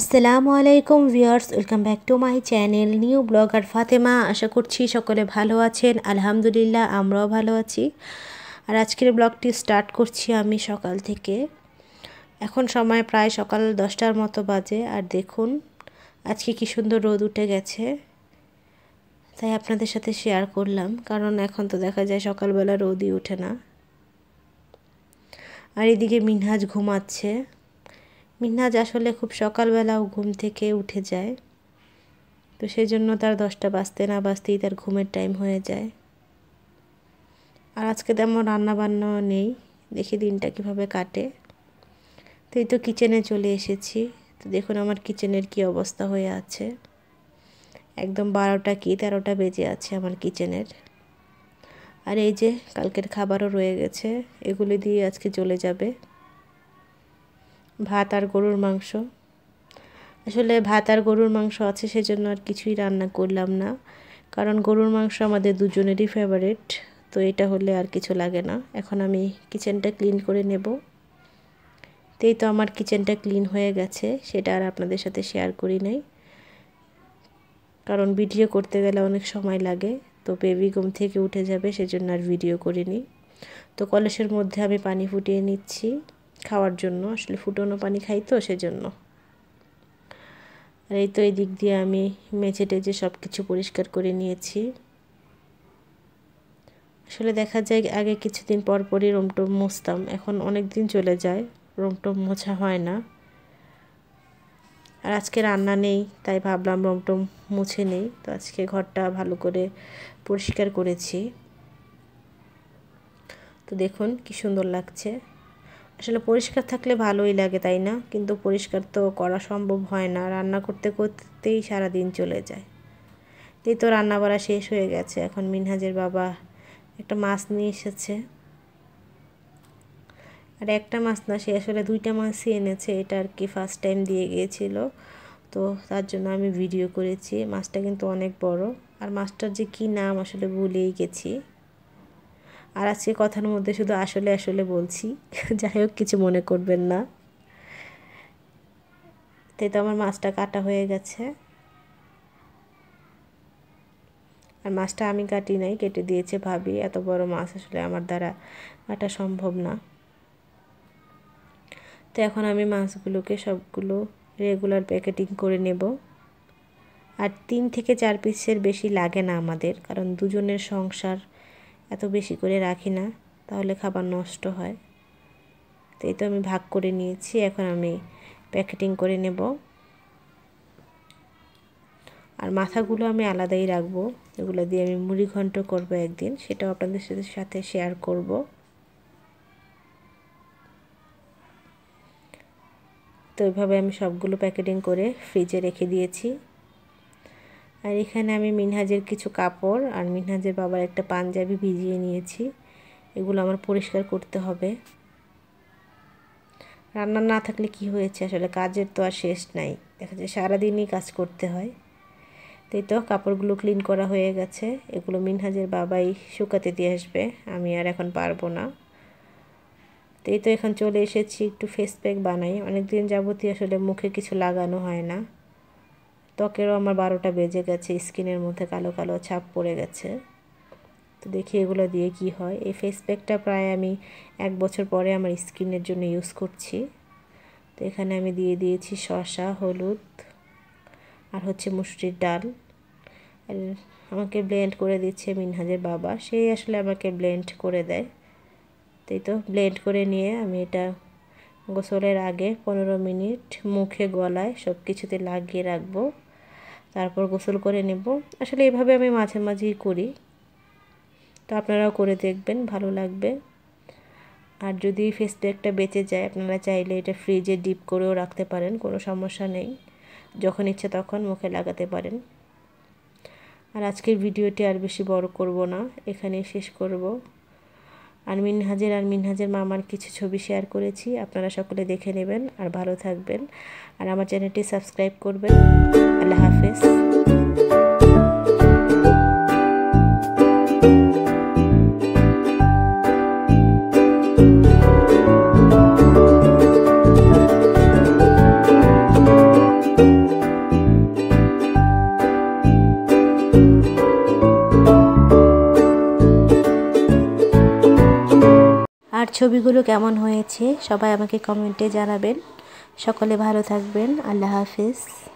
আসসালামু আলাইকুম viewers welcome back to my channel new blog আর ফাতেমা আশা করছি সকলে ভালো আছেন আলহামদুলিল্লাহ আমরাও ভালো আছি আর আজকের ব্লগটি স্টার্ট করছি আমি সকাল থেকে এখন সময় প্রায় সকাল দশটার মতো বাজে আর দেখুন আজকে কি সুন্দর রোদ উঠে গেছে তাই আপনাদের সাথে শেয়ার করলাম কারণ এখন তো দেখা যায় সকালবেলা রোদই ওঠে না আর এদিকে মিনহাজ ঘুমাচ্ছে মিনহাজ আসলে খুব সকালবেলাও ঘুম থেকে উঠে যায় তো সেই জন্য তার দশটা বাজতে না বাজতেই তার ঘুমের টাইম হয়ে যায় আর আজকে তেমন রান্নাবান্নাও নেই দেখি দিনটা কিভাবে কাটে তো এই তো কিচেনে চলে এসেছি তো দেখুন আমার কিচেনের কি অবস্থা হয়ে আছে একদম বারোটা কি তেরোটা বেজে আছে আমার কিচেনের আর এই যে কালকের খাবারও রয়ে গেছে এগুলি দিয়ে আজকে চলে যাবে ভাত আর গরুর মাংস আসলে ভাত আর গরুর মাংস আছে সেজন্য আর কিছুই রান্না করলাম না কারণ গরুর মাংস আমাদের দুজনেরই ফেভারেট তো এটা হলে আর কিছু লাগে না এখন আমি কিচেনটা ক্লিন করে নেব তেই তো আমার কিচেনটা ক্লিন হয়ে গেছে সেটা আর আপনাদের সাথে শেয়ার করি নাই কারণ ভিডিও করতে গেলে অনেক সময় লাগে তো বেবি ঘুম থেকে উঠে যাবে সেজন্য আর ভিডিও করিনি তো কলসের মধ্যে আমি পানি ফুটিয়ে নিচ্ছি খাওয়ার জন্য আসলে ফুটনো পানি খাই তো সেজন্য আর এই তো এই দিক দিয়ে আমি মেঝে টেজে সব কিছু পরিষ্কার করে নিয়েছি আসলে দেখা যায় আগে কিছুদিন পর পরই রোমটোম মুছতাম এখন অনেক দিন চলে যায় রোমটোম মোছা হয় না আর আজকে রান্না নেই তাই ভাবলাম রোমটোম মুছে নেই তো আজকে ঘরটা ভালো করে পরিষ্কার করেছি তো দেখুন কি সুন্দর লাগছে আসলে পরিষ্কার থাকলে ভালোই লাগে তাই না কিন্তু পরিষ্কার তো করা সম্ভব হয় না রান্না করতে করতেই সারা দিন চলে যায় তাই তো রান্না বাড়া শেষ হয়ে গেছে এখন মিনহাজের বাবা একটা মাছ নিয়ে এসেছে আর একটা মাছ না সে আসলে দুইটা মাছই এনেছে এটা আর কি ফার্স্ট টাইম দিয়ে গিয়েছিল তো তার জন্য আমি ভিডিও করেছি মাছটা কিন্তু অনেক বড় আর মাছটার যে কী নাম আসলে ভুলেই গেছি আর আজকে কথার মধ্যে শুধু আসলে আসলে বলছি যাই হোক কিছু মনে করবেন না তাই তো আমার মাছটা কাটা হয়ে গেছে আর মাছটা আমি কাটি নাই কেটে দিয়েছে ভাবি এত বড় মাছ আসলে আমার দ্বারা কাটা সম্ভব না তো এখন আমি মাছগুলোকে সবগুলো রেগুলার প্যাকেটিং করে নেব আর তিন থেকে চার পিসের বেশি লাগে না আমাদের কারণ দুজনের সংসার এত বেশি করে রাখি না তাহলে খাবার নষ্ট হয় তো এই তো আমি ভাগ করে নিয়েছি এখন আমি প্যাকেটিং করে নেব আর মাথাগুলো আমি আলাদাই রাখবো এগুলো দিয়ে আমি মুড়ি ঘন্ট করবো একদিন সেটাও আপনাদের সাথে সাথে শেয়ার করব তো এইভাবে আমি সবগুলো প্যাকেটিং করে ফ্রিজে রেখে দিয়েছি আর এখানে আমি মিনহাজের কিছু কাপড় আর মিনহাজের বাবার একটা পাঞ্জাবি ভিজিয়ে নিয়েছি এগুলো আমার পরিষ্কার করতে হবে রান্না না থাকলে কি হয়েছে আসলে কাজের তো আর শেষ নাই দেখা যায় সারাদিনই কাজ করতে হয় তাই তো কাপড়গুলো ক্লিন করা হয়ে গেছে এগুলো মিনহাজের বাবাই শুকাতে দিয়ে আসবে আমি আর এখন পারবো না তাই তো এখন চলে এসেছি একটু ফেস প্যাক বানাই অনেকদিন যাবতীয় আসলে মুখে কিছু লাগানো হয় না ত্বকেরও আমার বারোটা বেজে গেছে স্কিনের মধ্যে কালো কালো ছাপ পড়ে গেছে তো দেখি এগুলো দিয়ে কি হয় এই ফেস প্যাকটা প্রায় আমি এক বছর পরে আমার স্কিনের জন্য ইউজ করছি তো এখানে আমি দিয়ে দিয়েছি শসা হলুদ আর হচ্ছে মুসুরির ডাল আর আমাকে ব্লেন্ড করে দিচ্ছে মিনহাজের বাবা সেই আসলে আমাকে ব্লেন্ড করে দেয় তাই তো ব্লেন্ড করে নিয়ে আমি এটা গোসলের আগে পনেরো মিনিট মুখে গলায় সব কিছুতে লাগিয়ে রাখবো তারপর গোসল করে নেব আসলে এভাবে আমি মাঝে মাঝেই করি তো আপনারাও করে দেখবেন ভালো লাগবে আর যদি ফেস প্যাকটা বেঁচে যায় আপনারা চাইলে এটা ফ্রিজে ডিপ করেও রাখতে পারেন কোনো সমস্যা নেই যখন ইচ্ছে তখন মুখে লাগাতে পারেন আর আজকের ভিডিওটি আর বেশি বড় করব না এখানেই শেষ করব আর মিনহাজের আর মিনহাজের মামার কিছু ছবি শেয়ার করেছি আপনারা সকলে দেখে নেবেন আর ভালো থাকবেন আর আমার চ্যানেলটি সাবস্ক্রাইব করবেন আল্লাহ আর ছবিগুলো কেমন হয়েছে সবাই আমাকে কমেন্টে জানাবেন সকলে ভালো থাকবেন আল্লাহ হাফিজ